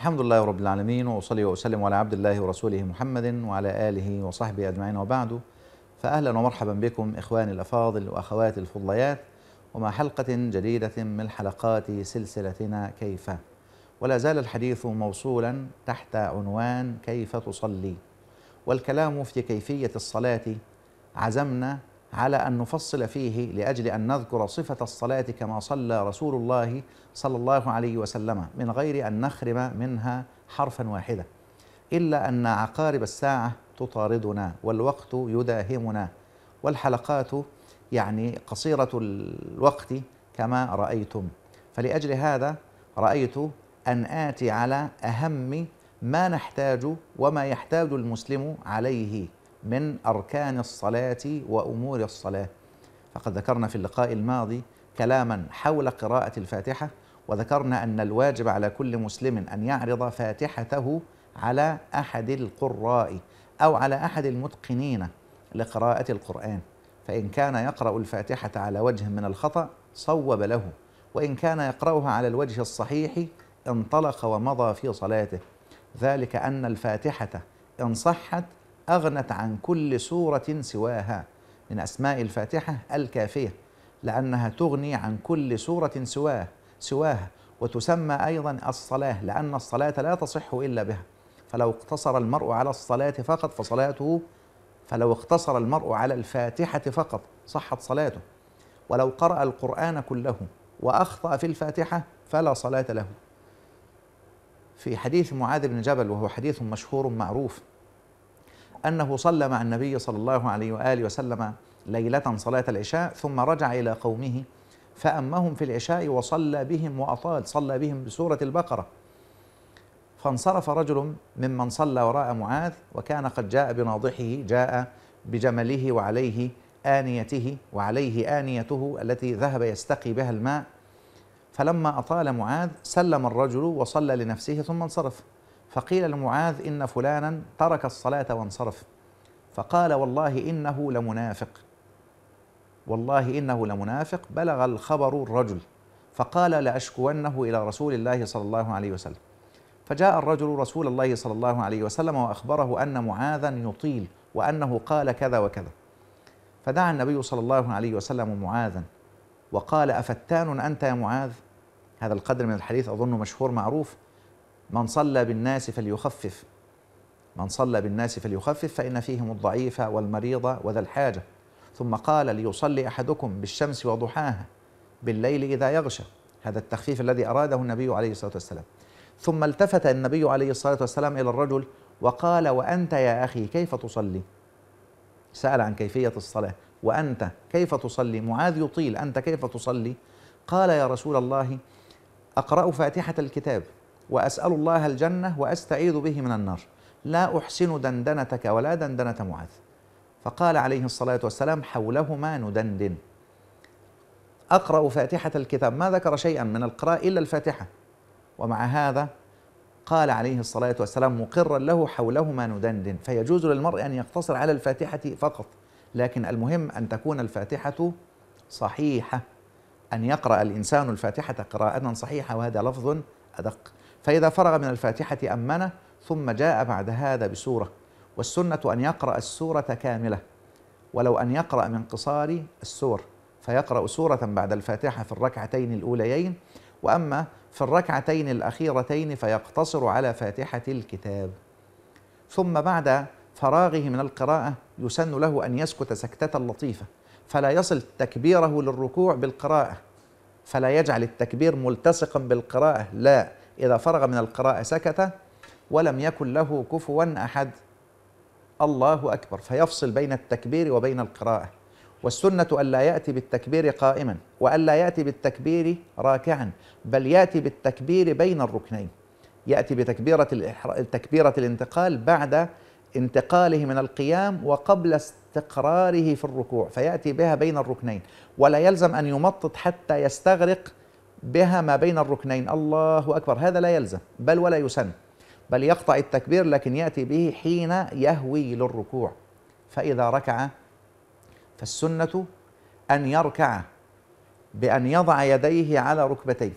الحمد لله رب العالمين واصلي واسلم على عبد الله ورسوله محمد وعلى اله وصحبه اجمعين وبعد فاهلا ومرحبا بكم اخواني الافاضل واخواتي الفضليات ومع حلقه جديده من حلقات سلسلتنا كيف ولا زال الحديث موصولا تحت عنوان كيف تصلي والكلام في كيفيه الصلاه عزمنا على أن نفصل فيه لأجل أن نذكر صفة الصلاة كما صلى رسول الله صلى الله عليه وسلم من غير أن نخرم منها حرفا واحدا إلا أن عقارب الساعة تطاردنا والوقت يداهمنا والحلقات يعني قصيرة الوقت كما رأيتم فلأجل هذا رأيت أن آتي على أهم ما نحتاج وما يحتاج المسلم عليه من أركان الصلاة وأمور الصلاة فقد ذكرنا في اللقاء الماضي كلاما حول قراءة الفاتحة وذكرنا أن الواجب على كل مسلم أن يعرض فاتحته على أحد القراء أو على أحد المتقنين لقراءة القرآن فإن كان يقرأ الفاتحة على وجه من الخطأ صوب له وإن كان يقرأها على الوجه الصحيح انطلق ومضى في صلاته ذلك أن الفاتحة إن صحت أغنت عن كل سورة سواها من أسماء الفاتحة الكافية لأنها تغني عن كل سورة سواه سواها وتسمى أيضا الصلاة لأن الصلاة لا تصح إلا بها فلو اقتصر المرء على الصلاة فقط فصلاته فلو اقتصر المرء على الفاتحة فقط صحت صلاته ولو قرأ القرآن كله وأخطأ في الفاتحة فلا صلاة له في حديث معاذ بن جبل وهو حديث مشهور معروف أنه صلى مع النبي صلى الله عليه وآله وسلم ليلة صلاة العشاء ثم رجع إلى قومه فأمهم في العشاء وصلى بهم وأطال صلى بهم بسورة البقرة فانصرف رجل ممن صلى وراء معاذ وكان قد جاء بناضحه جاء بجمله وعليه آنيته وعليه آنيته التي ذهب يستقي بها الماء فلما أطال معاذ سلم الرجل وصلى لنفسه ثم انصرف فقيل لمعاذ إن فلانا ترك الصلاة وانصرف فقال والله إنه لمنافق والله إنه لمنافق بلغ الخبر الرجل فقال لأشكونه إلى رسول الله صلى الله عليه وسلم فجاء الرجل رسول الله صلى الله عليه وسلم وأخبره أن معاذا يطيل وأنه قال كذا وكذا فدعا النبي صلى الله عليه وسلم معاذا وقال أفتان أنت يا معاذ هذا القدر من الحديث أظنه مشهور معروف من صلى بالناس فليخفف من صلى بالناس فليخفف فإن فيهم الضعيف والمريض وذا الحاجة ثم قال ليصلي أحدكم بالشمس وضحاها بالليل إذا يغشى هذا التخفيف الذي أراده النبي عليه الصلاة والسلام ثم التفت النبي عليه الصلاة والسلام إلى الرجل وقال وأنت يا أخي كيف تصلي سأل عن كيفية الصلاة وأنت كيف تصلي معاذ يطيل أنت كيف تصلي قال يا رسول الله أقرأ فاتحة الكتاب وأسأل الله الجنة وأستعيذ به من النار لا أحسن دندنتك ولا دندنة معاذ فقال عليه الصلاة والسلام حولهما ندندن أقرأ فاتحة الكتاب ما ذكر شيئا من القراء إلا الفاتحة ومع هذا قال عليه الصلاة والسلام مقرا له حولهما ندندن فيجوز للمرء أن يقتصر على الفاتحة فقط لكن المهم أن تكون الفاتحة صحيحة أن يقرأ الإنسان الفاتحة قراءة صحيحة وهذا لفظ أدق فإذا فرغ من الفاتحة أمنه ثم جاء بعد هذا بسورة والسنة أن يقرأ السورة كاملة ولو أن يقرأ من قصار السور فيقرأ سورة بعد الفاتحة في الركعتين الأوليين وأما في الركعتين الأخيرتين فيقتصر على فاتحة الكتاب ثم بعد فراغه من القراءة يسن له أن يسكت سكتة لطيفة فلا يصل تكبيره للركوع بالقراءة فلا يجعل التكبير ملتصقا بالقراءة لا إذا فرغ من القراءة سكت ولم يكن له كفوا أحد الله أكبر فيفصل بين التكبير وبين القراءة والسنة ألا يأتي بالتكبير قائما وألا يأتي بالتكبير راكعا بل يأتي بالتكبير بين الركنين يأتي بتكبيرة تكبيرة الانتقال بعد انتقاله من القيام وقبل استقراره في الركوع فيأتي بها بين الركنين ولا يلزم أن يمطط حتى يستغرق بها ما بين الركنين الله أكبر هذا لا يلزم بل ولا يسن بل يقطع التكبير لكن يأتي به حين يهوي للركوع فإذا ركع فالسنة أن يركع بأن يضع يديه على ركبتيه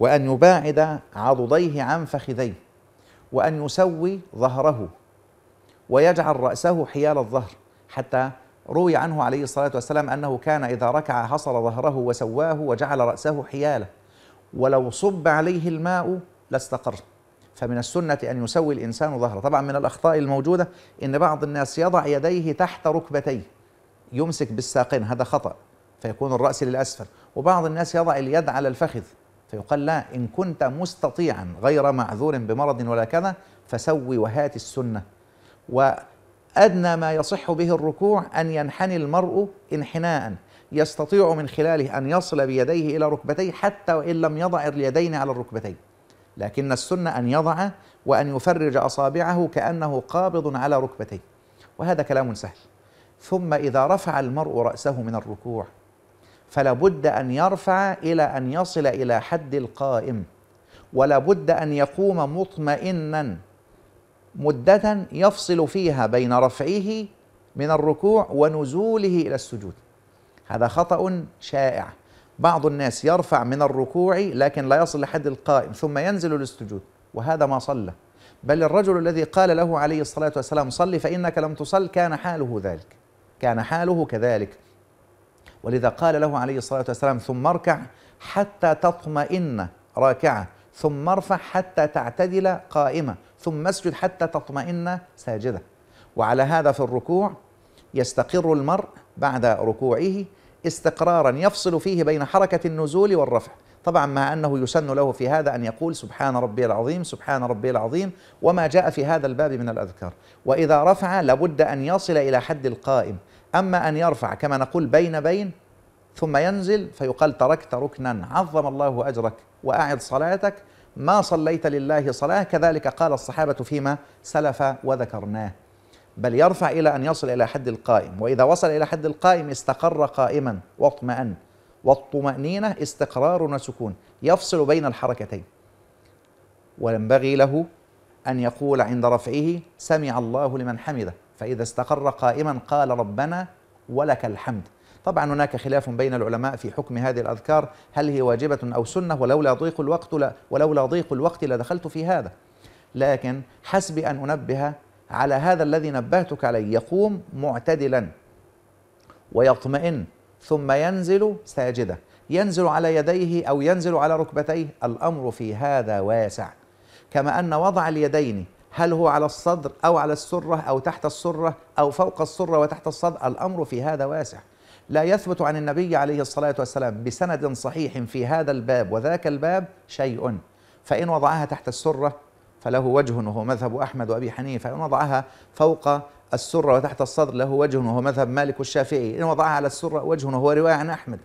وأن يباعد عضديه عن فخذيه وأن يسوي ظهره ويجعل رأسه حيال الظهر حتى روي عنه عليه الصلاة والسلام أنه كان إذا ركع حصر ظهره وسواه وجعل رأسه حيالة ولو صب عليه الماء لاستقر فمن السنة أن يسوي الإنسان ظهره طبعا من الأخطاء الموجودة أن بعض الناس يضع يديه تحت ركبتيه يمسك بالساقين هذا خطأ فيكون الرأس للأسفل وبعض الناس يضع اليد على الفخذ فيقال لا إن كنت مستطيعا غير معذور بمرض ولا كذا فسوي وهات السنة و ادنى ما يصح به الركوع ان ينحني المرء انحناء يستطيع من خلاله ان يصل بيديه الى ركبتيه حتى وان لم يضع اليدين على الركبتين لكن السنه ان يضع وان يفرج اصابعه كانه قابض على ركبتيه وهذا كلام سهل ثم اذا رفع المرء راسه من الركوع فلا بد ان يرفع الى ان يصل الى حد القائم ولا بد ان يقوم مطمئنا مدة يفصل فيها بين رفعه من الركوع ونزوله إلى السجود هذا خطأ شائع بعض الناس يرفع من الركوع لكن لا يصل لحد القائم ثم ينزل للسجود وهذا ما صلى بل الرجل الذي قال له عليه الصلاة والسلام صل فإنك لم تصل كان حاله ذلك كان حاله كذلك ولذا قال له عليه الصلاة والسلام ثم اركع حتى تطمئن راكعة ثم ارفع حتى تعتدل قائمة ثم اسجد حتى تطمئن ساجدا وعلى هذا في الركوع يستقر المرء بعد ركوعه استقرارا يفصل فيه بين حركه النزول والرفع طبعا مع انه يسن له في هذا ان يقول سبحان ربي العظيم سبحان ربي العظيم وما جاء في هذا الباب من الاذكار واذا رفع لابد ان يصل الى حد القائم اما ان يرفع كما نقول بين بين ثم ينزل فيقال تركت ركنا عظم الله اجرك واعد صلاتك ما صليت لله صلاة كذلك قال الصحابة فيما سلف وذكرناه بل يرفع إلى أن يصل إلى حد القائم وإذا وصل إلى حد القائم استقر قائما واطمأن والطمأنينة استقرار وسكون يفصل بين الحركتين وينبغي له أن يقول عند رفعه سمع الله لمن حمده فإذا استقر قائما قال ربنا ولك الحمد طبعا هناك خلاف بين العلماء في حكم هذه الأذكار هل هي واجبة أو سنة ولولا ضيق الوقت لا ولولا ضيق الوقت لدخلت في هذا لكن حسبي أن أنبه على هذا الذي نبهتك عليه يقوم معتدلا ويطمئن ثم ينزل ساجدا ينزل على يديه أو ينزل على ركبتيه الأمر في هذا واسع كما أن وضع اليدين هل هو على الصدر أو على السرة أو تحت السرة أو فوق السرة وتحت الصدر الأمر في هذا واسع لا يثبت عن النبي عليه الصلاة والسلام بسند صحيح في هذا الباب وذاك الباب شيء فإن وضعها تحت السرة فله وجه وهو مذهب أحمد وأبي حنيفة إن وضعها فوق السرة وتحت الصدر له وجه وهو مذهب مالك والشافعي إن وضعها على السرة وجه وهو رواية عن أحمد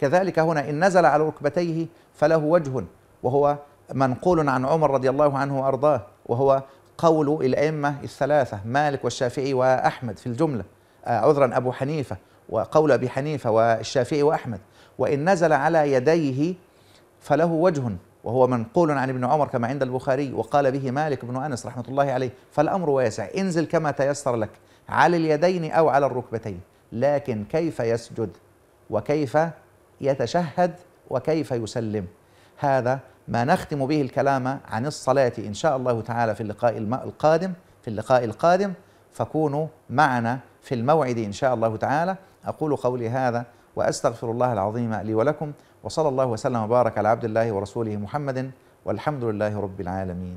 كذلك هنا إن نزل على ركبتيه فله وجه وهو منقول عن عمر رضي الله عنه وأرضاه وهو قول الأئمة الثلاثة مالك والشافعي وأحمد في الجملة آه، عذرا أبو حنيفة وقول أبي حنيفة والشافعي وأحمد وإن نزل على يديه فله وجه وهو منقول عن ابن عمر كما عند البخاري وقال به مالك بن أنس رحمة الله عليه فالأمر واسع انزل كما تيسر لك على اليدين أو على الركبتين لكن كيف يسجد وكيف يتشهد وكيف يسلم هذا ما نختم به الكلام عن الصلاة إن شاء الله تعالى في اللقاء القادم في اللقاء القادم فكونوا معنا في الموعد إن شاء الله تعالى أقول قولي هذا وأستغفر الله العظيم لي ولكم وصلى الله وسلم وبارك على عبد الله ورسوله محمد والحمد لله رب العالمين